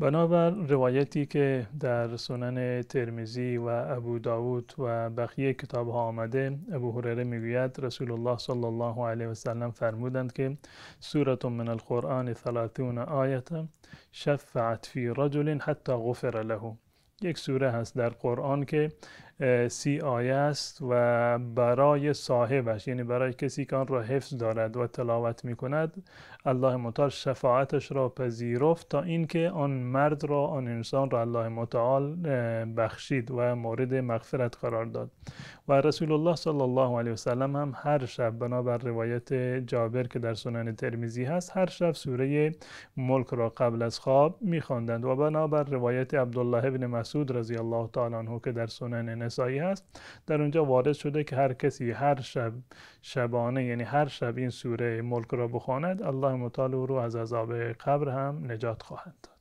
بنابر روایتی که در سنن ترمیزی و ابو داوود و بقیه کتاب ها آمده ابو هرره میگوید رسول الله صلی الله علیه و سلم فرمودند که سورت من القرآن ثلاثون آیت شفعت فی رجل حتی غفر له یک سوره هست در قرآن که سی آیه است و برای صاحبش یعنی برای کسی که آن را حفظ دارد و تلاوت می کند الله متعال شفاعتش را پذیرفت تا اینکه آن مرد را آن انسان را الله متعال بخشید و مورد مغفرت قرار داد و رسول الله صلی الله علیه وسلم هم هر شب بنابر روایت جابر که در سنن ترمیزی هست هر شب سوره ملک را قبل از خواب می خواندند و بنابر روایت عبدالله بن مسعود رضی الله تعالی عنه که در سنن نسایی هست در اونجا وارد شده که هر کسی هر شب شبانه یعنی هر شب این سوره ملک را بخواند الله او رو از عذاب قبر هم نجات خواهد داد